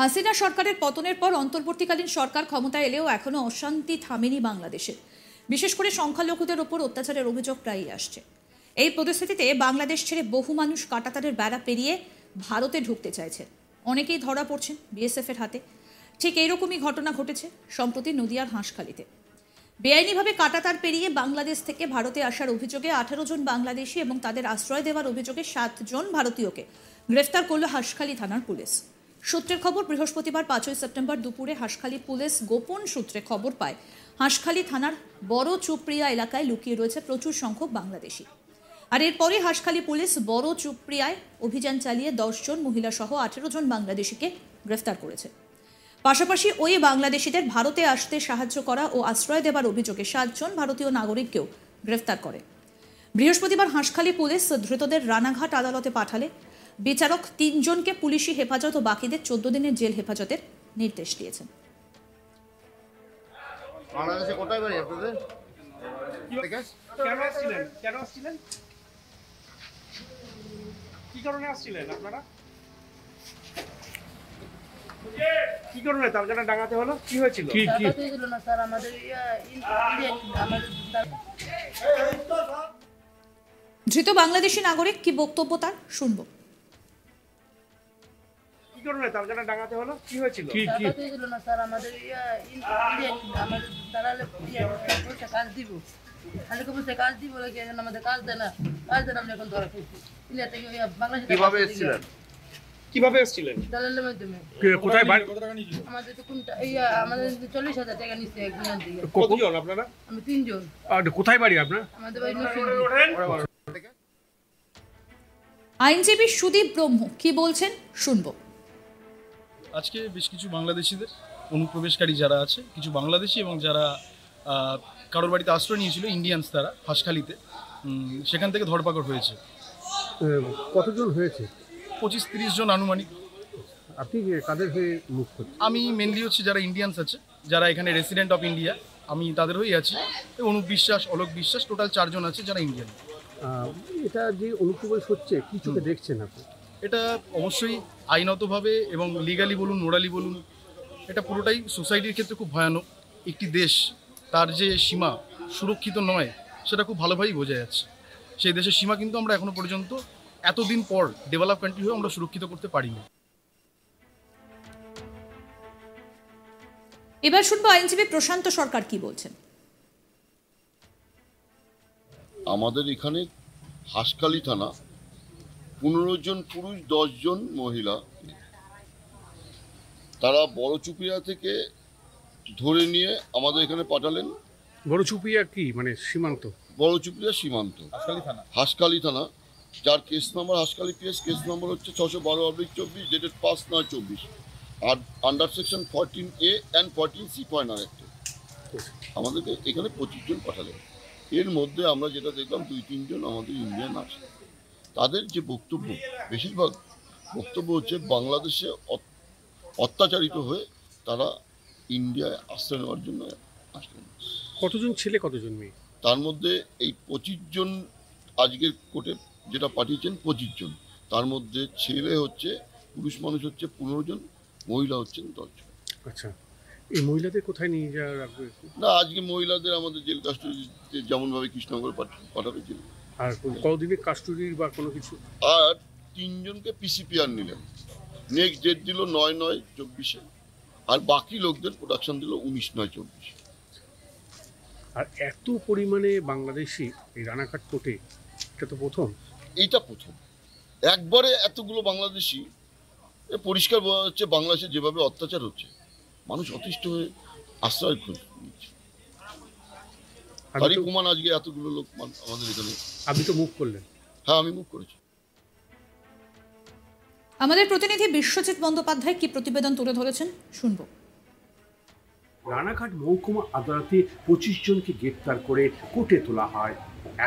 হাসিনা সরকারের পতনের পর অন্তর্বর্তীকালীন সরকার ক্ষমতায় এলেও এখনও অশান্তি থামেনি বাংলাদেশের বিশেষ করে সংখ্যালঘুদের ওপর অত্যাচারের অভিযোগ প্রায়ই আসছে এই পরিস্থিতিতে বাংলাদেশ ছেড়ে বহু মানুষ কাটাতারের বেড়া পেরিয়ে ভারতে ঢুকতে চাইছেন অনেকেই ধরা পড়ছেন বিএসএফের হাতে ঠিক এইরকমই ঘটনা ঘটেছে সম্প্রতি নদিয়ার হাঁসখালিতে বেআইনিভাবে কাটাতার পেরিয়ে বাংলাদেশ থেকে ভারতে আসার অভিযোগে আঠারো জন বাংলাদেশি এবং তাদের আশ্রয় দেওয়ার অভিযোগে সাতজন ভারতীয়কে গ্রেফতার করল হাঁসখালি থানার পুলিশ সূত্রের খবর বৃহস্পতিবার পাঁচই সেপ্টেম্বর দুপুরে হাসখালী পুলিশ গোপন সূত্রে খবর পায় হাসখালী থানার বড় চুপড়িয়া এলাকায় লুকিয়ে রয়েছে প্রচুর সংখ্যক বাংলাদেশি আর এরপরে হাসখালী পুলিশ বড় চুপ্রিয়ায় অভিযান চালিয়ে দশজন মহিলা সহ আঠেরো জন বাংলাদেশিকে গ্রেফতার করেছে পাশাপাশি ওই বাংলাদেশিদের ভারতে আসতে সাহায্য করা ও আশ্রয় দেবার অভিযোগে সাতজন ভারতীয় নাগরিককেও গ্রেফতার করে বৃহস্পতিবার হাঁসখালী পুলিশ ধৃতদের রানাঘাট আদালতে পাঠালে বিচারক তিনজনকে পুলিশি হেফাজত ও বাকিদের চোদ্দ দিনের জেল হেফাজতের নির্দেশ দিয়েছেন কি কারণে হলো কি হয়েছিল ইয়ে, ধৃত বাংলাদেশি নাগরিক কি বক্তব্য তার শুনবো তার কারণে ডাঙাতে হলো কি হয়েছিল কি কি না স্যার আমাদের ইয়ে, আমাদের দালালে ইয়ে, কাজ দিব কাজ কাজ এখন ইয়ে, কোথায় আমাদের তো টাকা আপনারা তিনজন কোথায় আইনজীবী সুদীপ ব্রহ্ম কি বলছেন শুনবো আজকে বেশ কিছু বাংলাদেশিদের অনুপ্রবেশকারী যারা আছে কিছু বাংলাদেশি এবং যারা কারোর বাড়িতে আশ্রয় নিয়েছিল ইন্ডিয়ানস তারা হাসখালিতে সেখান থেকে ধরপাকড় হয়েছে কতজন হয়েছে পঁচিশ তিরিশ জন আনুমানিক আপনি কাদের হয়ে মুখ আমি মেনলি হচ্ছে যারা ইন্ডিয়ানস আছে যারা এখানে রেসিডেন্ট অফ ইন্ডিয়া আমি তাদের হয়েই আছি অনুপ বিশ্বাস অলোক বিশ্বাস টোটাল চারজন আছে যারা ইন্ডিয়ান এটা যে অনুপ্রবেশ হচ্ছে কিছু দেখছেন আপনি এটা অবশ্যই আইনতভাবে এবং লিগালি বলুন মোরালি বলুন এটা পুরোটাই সোসাইটির ক্ষেত্রে খুব ভয়ানক একটি দেশ তার যে সীমা সুরক্ষিত নয় সেটা খুব ভালোভাবেই বোঝা যাচ্ছে সেই দেশের সীমা কিন্তু আমরা এখনো পর্যন্ত এতদিন পর ডেভেলপ কান্ট্রি হয়ে আমরা সুরক্ষিত করতে পারিনি এবার শুনবো আইনজীবী প্রশান্ত সরকার কি বলছেন আমাদের এখানে হাসকালি থানা পনেরো জন পুরুষ জন মহিলা তারা বড়চুপিয়া থেকে ধরে নিয়ে আমাদের এখানে পাঠালেন বড়চুপিয়া কি মানে সীমান্ত বড়চুপিয়া সীমান্ত হাসকালি থানা যার case number Hanskhali case case number হচ্ছে ছশো বারো অব্লিক চব্বিশ ডেটেড পাঁচ নয় চব্বিশ আর under section fourteen A and fourteen C point আর একটা আমাদেরকে এখানে পঁচিশ জন পাঠালেন এর মধ্যে আমরা যেটা দেখলাম দুই তিনজন আমাদের ইন্ডিয়ান আছে তাদের যে বক্তব্য বেশিরভাগ বক্তব্য হচ্ছে বাংলাদেশে অত্যাচারিত হয়ে তারা ইন্ডিয়ায় আশ্রয় নেওয়ার জন্য আসলেন কতজন ছেলে কতজন মেয়ে তার মধ্যে এই পঁচিশ জন আজকের কোর্টে যেটা পাঠিয়েছেন পঁচিশ জন তার মধ্যে ছেলে হচ্ছে পুরুষ মানুষ হচ্ছে পনেরো জন মহিলা হচ্ছেন দশজন আচ্ছা এই মহিলাদের কোথায় নিয়ে যাওয়া রাখবে না আজকে মহিলাদের আমাদের জেল কাস্টডিতে যেমনভাবে কৃষ্ণনগর পাঠাবে জেল আর কদিনের কাস্টোডির বা কোনো কিছু আর তিনজনকে পিসিপিআর নিলেন নেক্সট ডেট দিল নয় নয় চব্বিশে আর বাকি লোকদের প্রোডাকশন দিল উনিশ নয় চব্বিশে আর এত পরিমাণে বাংলাদেশি এই রানাঘাট কোটে এটা তো প্রথম এইটা প্রথম একবারে এতগুলো বাংলাদেশি পরিষ্কার বোঝা যাচ্ছে বাংলাদেশে যেভাবে অত্যাচার হচ্ছে মানুষ অতিষ্ঠ হয়ে আশ্রয় খুঁজছে আজকে এতগুলো লোক আমাদের এখানে আপনি তো মুখ করলেন হ্যাঁ আমি মুখ করেছি আমাদের প্রতিনিধি বিশ্বজিৎ বন্দ্যোপাধ্যায় কি প্রতিবেদন তুলে ধরেছেন শুনব রানাঘাট মহকুমা আদালতে পঁচিশ জনকে গ্রেপ্তার করে কোর্টে তোলা হয়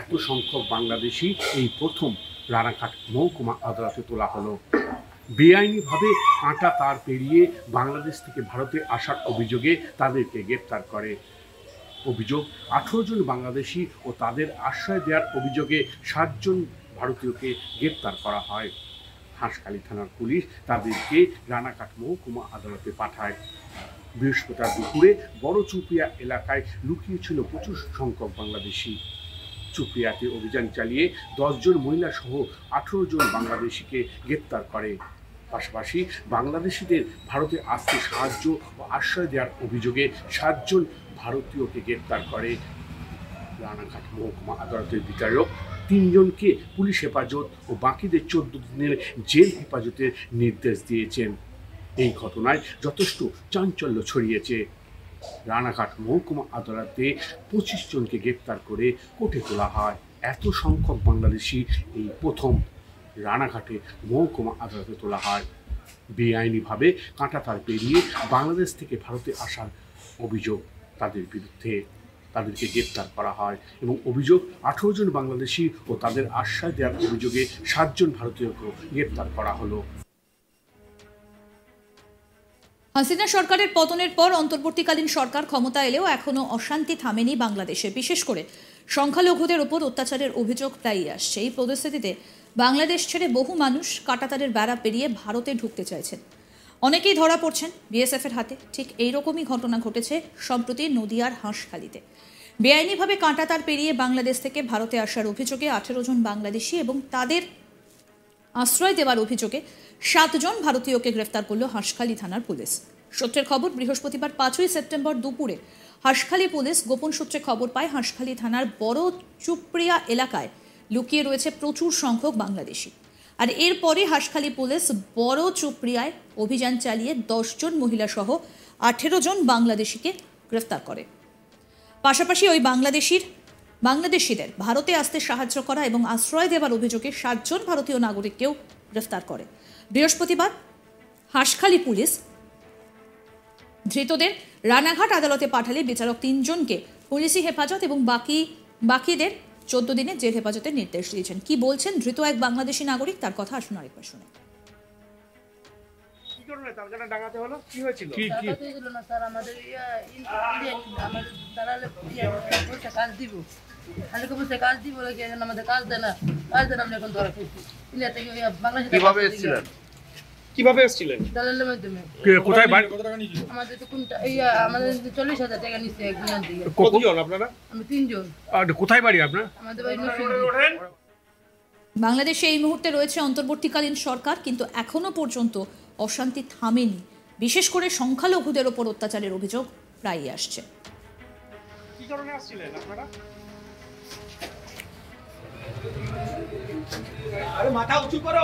এত সংখ্যক বাংলাদেশি এই প্রথম রানাঘাট মহকুমা আদালতে তোলা হলো বেআইনিভাবে কাঁটা তার পেরিয়ে বাংলাদেশ থেকে ভারতে আসার অভিযোগে তাদেরকে গ্রেপ্তার করে অভিযোগ আঠেরো জন বাংলাদেশি ও তাদের আশ্রয় দেওয়ার অভিযোগে সাতজন ভারতীয়কে গ্রেপ্তার করা হয় হাঁসখালী থানার পুলিশ তাদেরকে রানাঘাট মহকুমা আদালতে পাঠায় বৃহস্পতিবার দুপুরে বড় চুপিয়া এলাকায় লুকিয়েছিল প্রচুর সংখ্যক বাংলাদেশি চুপিয়াতে অভিযান চালিয়ে দশজন মহিলাসহ আঠেরো জন বাংলাদেশিকে গ্রেপ্তার করে পাশাপাশি বাংলাদেশিদের ভারতে আসতে সাহায্য ও আশ্রয় দেওয়ার অভিযোগে সাতজন ভারতীয়কে গ্রেপ্তার করে রানাঘাট মহকুমা আদালতের বিচারক তিনজনকে পুলিশ হেফাজত ও বাকিদের চোদ্দ দিনের জেল হেফাজতের নির্দেশ দিয়েছেন এই ঘটনায় যথেষ্ট চাঞ্চল্য ছড়িয়েছে রানাঘাট মহকুমা আদালতে পঁচিশ জনকে গ্রেপ্তার করে কোটে তোলা হয় এত সংখ্যক বাংলাদেশি এই প্রথম রানাঘাটে মহকুমা আদালতে তোলা হয় বেআইনিভাবে কাঁটাতার পেরিয়ে বাংলাদেশ থেকে ভারতে আসার অভিযোগ তাদের বিরুদ্ধে তাদেরকে গ্রেপ্তার করা হয় এবং অভিযোগ আঠেরো জন বাংলাদেশি ও তাদের আশ্বাস দেওয়ার অভিযোগে সাতজন ভারতীয়কেও গ্রেপ্তার করা হলো হাসিনা সরকারের পতনের পর অন্তর্বর্তীকালীন সরকার ক্ষমতা এলেও এখনও অশান্তি থামেনি বাংলাদেশে বিশেষ করে সংখ্যালঘুদের ওপর অত্যাচারের অভিযোগ প্রায়ই আসছে এই পরিস্থিতিতে বাংলাদেশ ছেড়ে বহু মানুষ কাটাতারের বেড়া পেরিয়ে ভারতে ঢুকতে চাইছেন অনেকেই ধরা পড়ছেন বিএসএফের হাতে ঠিক এইরকমই ঘটনা ঘটেছে সম্প্রতি নদিয়ার হাঁসখালিতে বেআইনিভাবে কাঁটাতার পেরিয়ে বাংলাদেশ থেকে ভারতে আসার অভিযোগে আঠেরো জন বাংলাদেশি এবং তাদের আশ্রয় দেওয়ার অভিযোগে সাতজন ভারতীয়কে গ্রেফতার করল হাঁসখালি থানার পুলিশ সূত্রের খবর বৃহস্পতিবার পাঁচই সেপ্টেম্বর দুপুরে হাঁসখালি পুলিশ গোপন সূত্রে খবর পায় হাঁসখালি থানার বড় চুপড়িয়া এলাকায় লুকিয়ে রয়েছে প্রচুর সংখ্যক বাংলাদেশি আর এরপরে হাসখালী পুলিশ বড় চুপড়িয়ায় অভিযান চালিয়ে দশজন মহিলাসহ আঠেরো জন বাংলাদেশিকে গ্রেফতার করে পাশাপাশি ওই বাংলাদেশির বাংলাদেশিদের ভারতে আসতে সাহায্য করা এবং আশ্রয় দেওয়ার অভিযোগে সাতজন ভারতীয় নাগরিককেও গ্রেফতার করে বৃহস্পতিবার হাসখালী পুলিশ ধৃতদের রানাঘাট আদালতে পাঠালে বিচারক তিনজনকে পুলিশি হেফাজত এবং বাকি বাকিদের চোদ্দ দিনে জেল হেফাজতের নির্দেশ দিয়েছেন কি বলছেন ধৃত এক বাংলাদেশি নাগরিক তার কথা আসুন আরেকবার শুনে ইয়ে, ইয়ে, কাজ দিব কাজ দেয় না কাজ দেন আমরা এখন ধরা খেয়েছি ইন্ডিয়া বাংলাদেশ কিভাবে এসেছিলেন কোথায় বাড়ি আপনার বাংলাদেশে এই মুহূর্তে রয়েছে অন্তর্বর্তীকালীন সরকার কিন্তু এখনো পর্যন্ত অশান্তি থামেনি বিশেষ করে সংখ্যালঘুদের ওপর অত্যাচারের অভিযোগ প্রায়ই আসছে মাথা উঁচু করো